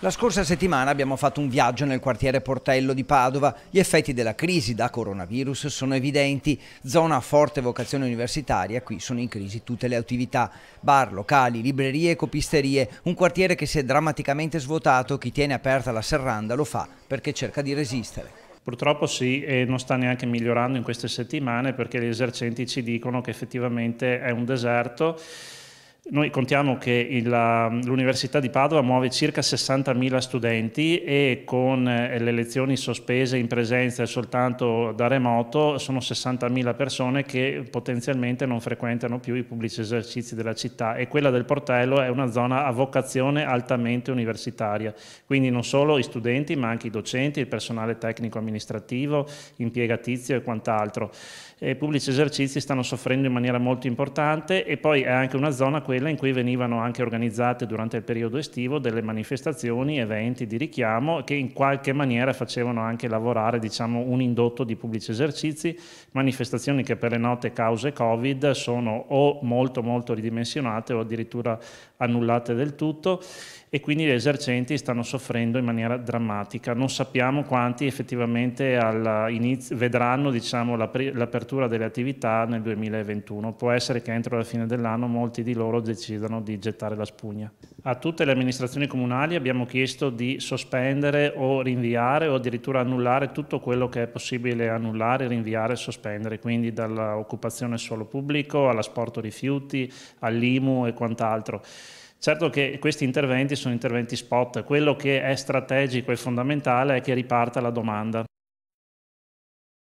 La scorsa settimana abbiamo fatto un viaggio nel quartiere Portello di Padova. Gli effetti della crisi da coronavirus sono evidenti. Zona a forte vocazione universitaria, qui sono in crisi tutte le attività. Bar, locali, librerie e copisterie. Un quartiere che si è drammaticamente svuotato. Chi tiene aperta la serranda lo fa perché cerca di resistere. Purtroppo sì, e non sta neanche migliorando in queste settimane perché gli esercenti ci dicono che effettivamente è un deserto. Noi contiamo che il, um, l'Università di Padova muove circa 60.000 studenti e con eh, le lezioni sospese in presenza e soltanto da remoto sono 60.000 persone che potenzialmente non frequentano più i pubblici esercizi della città e quella del Portello è una zona a vocazione altamente universitaria, quindi non solo i studenti ma anche i docenti, il personale tecnico amministrativo, impiegatizio e quant'altro. I pubblici esercizi stanno soffrendo in maniera molto importante e poi è anche una zona quella in cui venivano anche organizzate durante il periodo estivo delle manifestazioni, eventi di richiamo che in qualche maniera facevano anche lavorare diciamo, un indotto di pubblici esercizi, manifestazioni che per le note cause Covid sono o molto molto ridimensionate o addirittura annullate del tutto e quindi gli esercenti stanno soffrendo in maniera drammatica. Non sappiamo quanti effettivamente vedranno diciamo, l'apertura delle attività nel 2021. Può essere che entro la fine dell'anno molti di loro decidano di gettare la spugna. A tutte le amministrazioni comunali abbiamo chiesto di sospendere o rinviare o addirittura annullare tutto quello che è possibile annullare, rinviare e sospendere, quindi dall'occupazione suolo pubblico all'asporto rifiuti, all'IMU e quant'altro. Certo che questi interventi sono interventi spot, quello che è strategico e fondamentale è che riparta la domanda.